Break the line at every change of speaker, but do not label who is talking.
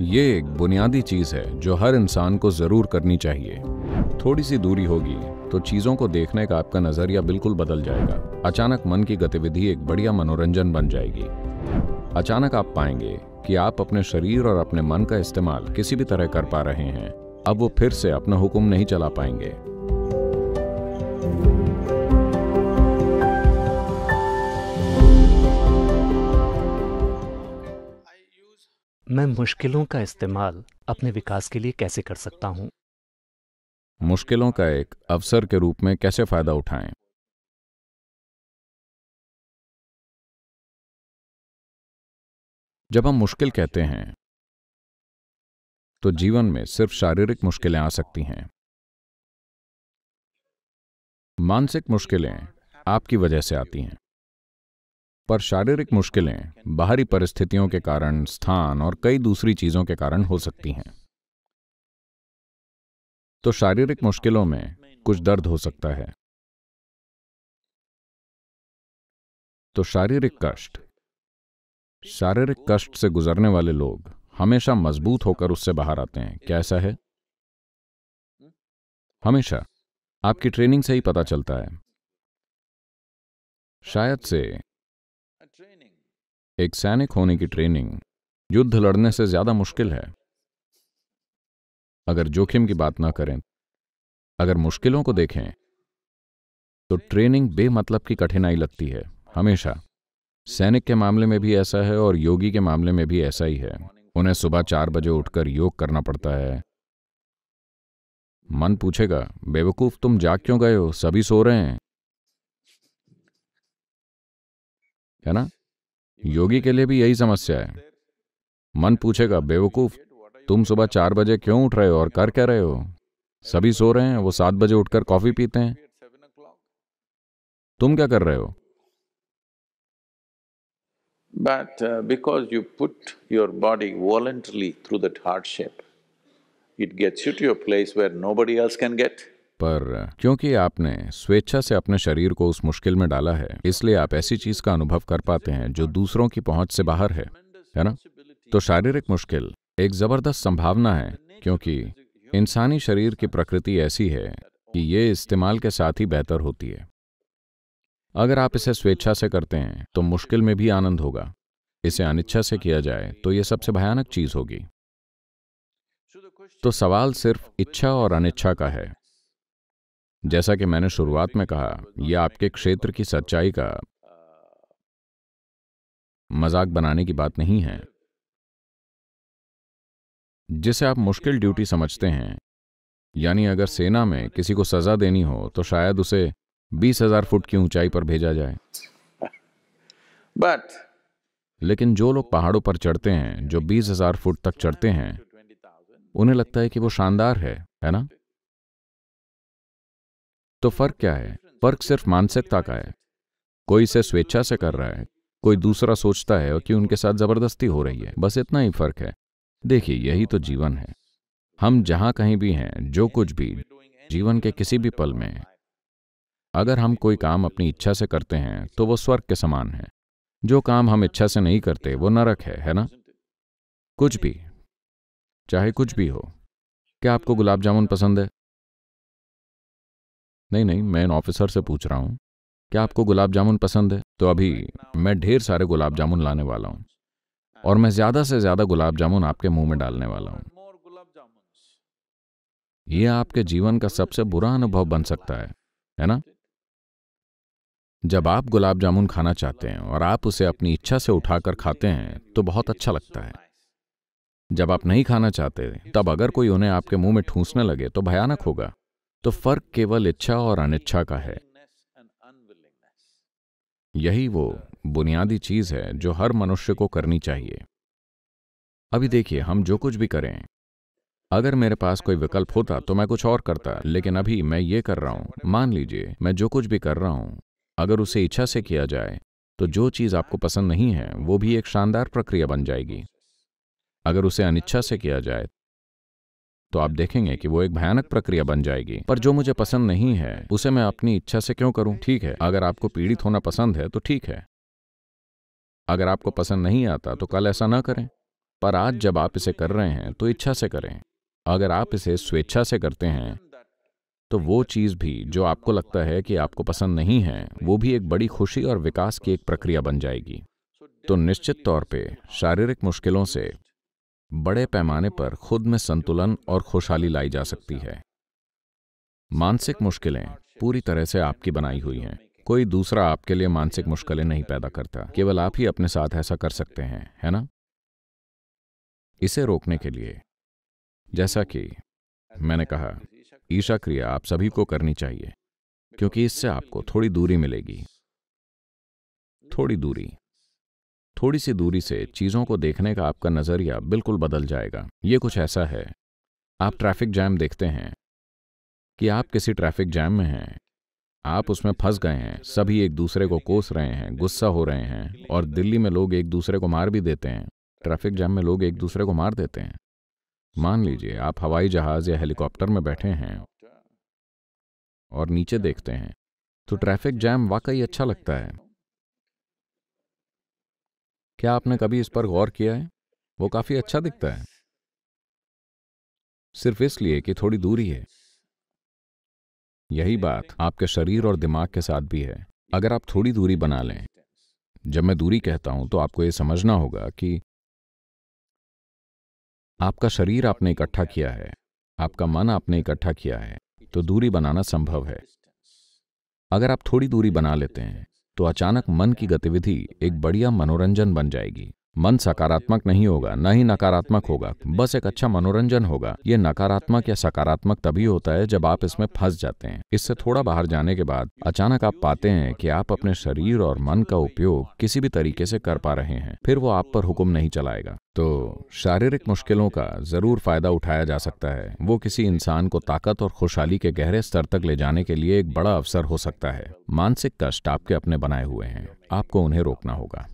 ये एक बुनियादी चीज है जो हर इंसान को जरूर करनी चाहिए थोड़ी सी दूरी होगी तो चीजों को देखने का आपका नजरिया बिल्कुल बदल जाएगा अचानक मन की गतिविधि एक बढ़िया मनोरंजन बन जाएगी अचानक आप पाएंगे कि आप अपने शरीर और अपने मन का इस्तेमाल किसी भी तरह कर पा रहे हैं अब वो फिर से अपना हुक्म नहीं चला पाएंगे मैं मुश्किलों का इस्तेमाल अपने विकास के लिए कैसे कर सकता हूं मुश्किलों का एक अवसर के रूप में कैसे फायदा उठाएं जब हम मुश्किल कहते हैं तो जीवन में सिर्फ शारीरिक मुश्किलें आ सकती हैं मानसिक मुश्किलें आपकी वजह से आती हैं पर शारीरिक मुश्किलें बाहरी परिस्थितियों के कारण स्थान और कई दूसरी चीज़ों के कारण हो सकती हैं तो शारीरिक मुश्किलों में कुछ दर्द हो सकता है तो शारीरिक कष्ट शारीरिक कष्ट से गुजरने वाले लोग हमेशा मजबूत होकर उससे बाहर आते हैं क्या ऐसा है हमेशा आपकी ट्रेनिंग से ही पता चलता है शायद से एक सैनिक होने की ट्रेनिंग युद्ध लड़ने से ज्यादा मुश्किल है अगर जोखिम की बात ना करें अगर मुश्किलों को देखें तो ट्रेनिंग बेमतलब की कठिनाई लगती है हमेशा सैनिक के मामले में भी ऐसा है और योगी के मामले में भी ऐसा ही है उन्हें सुबह चार बजे उठकर योग करना पड़ता है मन पूछेगा बेवकूफ तुम जाग क्यों गए हो सभी सो रहे हैं है ना योगी के लिए भी यही समस्या है मन पूछेगा बेवकूफ तुम सुबह चार बजे क्यों उठ रहे हो और कर क्या रहे हो सभी सो रहे हैं वो सात बजे उठकर कॉफी पीते हैं तुम क्या कर रहे हो but because you put your body voluntarily through that hardship it gets you to your place where nobody else can get पर क्योंकि आपने स्वेच्छा से अपने शरीर को उस मुश्किल में डाला है इसलिए आप ऐसी चीज का अनुभव कर पाते हैं जो दूसरों की पहुंच से बाहर है है ना तो शारीरिक मुश्किल एक जबरदस्त संभावना है क्योंकि इंसानी शरीर की प्रकृति ऐसी है कि ये इस्तेमाल के साथ ही बेहतर होती है अगर आप इसे स्वेच्छा से करते हैं तो मुश्किल में भी आनंद होगा इसे अनिच्छा से किया जाए तो यह सबसे भयानक चीज होगी तो सवाल सिर्फ इच्छा और अनिच्छा का है जैसा कि मैंने शुरुआत में कहा यह आपके क्षेत्र की सच्चाई का मजाक बनाने की बात नहीं है जिसे आप मुश्किल ड्यूटी समझते हैं यानी अगर सेना में किसी को सजा देनी हो तो शायद उसे बीस हजार फुट की ऊंचाई पर भेजा जाए बट लेकिन जो लोग पहाड़ों पर चढ़ते हैं जो बीस हजार फुट तक चढ़ते हैं उन्हें लगता है कि वो शानदार है है ना तो फर्क क्या है फर्क सिर्फ मानसिकता का है कोई इसे स्वेच्छा से कर रहा है कोई दूसरा सोचता है कि उनके साथ जबरदस्ती हो रही है बस इतना ही फर्क है देखिए यही तो जीवन है हम जहां कहीं भी हैं जो कुछ भी जीवन के किसी भी पल में अगर हम कोई काम अपनी इच्छा से करते हैं तो वो स्वर्ग के समान है जो काम हम इच्छा से नहीं करते वो नरक है है ना कुछ भी चाहे कुछ भी हो क्या आपको गुलाब जामुन पसंद है नहीं नहीं मैं इन ऑफिसर से पूछ रहा हूँ क्या आपको गुलाब जामुन पसंद है तो अभी मैं ढेर सारे गुलाब जामुन लाने वाला हूँ और मैं ज़्यादा से ज़्यादा गुलाब जामुन आपके मुंह में डालने वाला हूँ ये आपके जीवन का सबसे बुरा अनुभव बन सकता है है ना जब आप गुलाब जामुन खाना चाहते हैं और आप उसे अपनी इच्छा से उठाकर खाते हैं तो बहुत अच्छा लगता है जब आप नहीं खाना चाहते तब अगर कोई उन्हें आपके मुंह में ठूंसने लगे तो भयानक होगा तो फर्क केवल इच्छा और अनिच्छा का है यही वो बुनियादी चीज है जो हर मनुष्य को करनी चाहिए अभी देखिए हम जो कुछ भी करें अगर मेरे पास कोई विकल्प होता तो मैं कुछ और करता लेकिन अभी मैं ये कर रहा हूं मान लीजिए मैं जो कुछ भी कर रहा हूं अगर उसे इच्छा से किया जाए तो जो चीज आपको पसंद नहीं है वो भी एक शानदार प्रक्रिया बन जाएगी अगर उसे अनिच्छा से किया जाए तो आप देखेंगे कि वो एक भयानक प्रक्रिया बन जाएगी पर जो मुझे पसंद नहीं है उसे मैं अपनी इच्छा से क्यों करूं ठीक है अगर आपको पीड़ित होना पसंद है तो ठीक है अगर आपको पसंद नहीं आता तो कल ऐसा ना करें पर आज जब आप इसे कर रहे हैं तो इच्छा से करें अगर आप इसे स्वेच्छा से करते हैं तो वो चीज़ भी जो आपको लगता है कि आपको पसंद नहीं है वो भी एक बड़ी खुशी और विकास की एक प्रक्रिया बन जाएगी तो निश्चित तौर पे शारीरिक मुश्किलों से बड़े पैमाने पर खुद में संतुलन और खुशहाली लाई जा सकती है मानसिक मुश्किलें पूरी तरह से आपकी बनाई हुई हैं कोई दूसरा आपके लिए मानसिक मुश्किलें नहीं पैदा करता केवल आप ही अपने साथ ऐसा कर सकते हैं है ना इसे रोकने के लिए जैसा कि मैंने कहा ईशा क्रिया आप सभी को करनी चाहिए क्योंकि इससे आपको थोड़ी दूरी मिलेगी थोड़ी दूरी थोड़ी सी दूरी से चीज़ों को देखने का आपका नज़रिया बिल्कुल बदल जाएगा ये कुछ ऐसा है आप ट्रैफिक जैम देखते हैं कि आप किसी ट्रैफिक जैम में हैं आप उसमें फंस गए हैं सभी एक दूसरे को कोस रहे हैं गुस्सा हो रहे हैं और दिल्ली में लोग एक दूसरे को मार भी देते हैं ट्रैफिक जैम में लोग एक दूसरे को मार देते हैं मान लीजिए आप हवाई जहाज़ या हेलीकॉप्टर में बैठे हैं और नीचे देखते हैं तो ट्रैफिक जैम वाकई अच्छा लगता है क्या आपने कभी इस पर गौर किया है वो काफी अच्छा दिखता है सिर्फ इसलिए कि थोड़ी दूरी है यही बात आपके शरीर और दिमाग के साथ भी है अगर आप थोड़ी दूरी बना लें जब मैं दूरी कहता हूं तो आपको यह समझना होगा कि आपका शरीर आपने इकट्ठा किया है आपका मन आपने इकट्ठा किया है तो दूरी बनाना संभव है अगर आप थोड़ी दूरी बना लेते हैं तो अचानक मन की गतिविधि एक बढ़िया मनोरंजन बन जाएगी मन सकारात्मक नहीं होगा न ही नकारात्मक होगा बस एक अच्छा मनोरंजन होगा ये नकारात्मक या सकारात्मक तभी होता है जब आप इसमें फंस जाते हैं इससे थोड़ा बाहर जाने के बाद अचानक आप पाते हैं कि आप अपने शरीर और मन का उपयोग किसी भी तरीके से कर पा रहे हैं फिर वो आप पर हुक्म नहीं चलाएगा तो शारीरिक मुश्किलों का जरूर फायदा उठाया जा सकता है वो किसी इंसान को ताकत और खुशहाली के गहरे स्तर तक ले जाने के लिए एक बड़ा अवसर हो सकता है मानसिक कष्ट आपके अपने बनाए हुए हैं आपको उन्हें रोकना होगा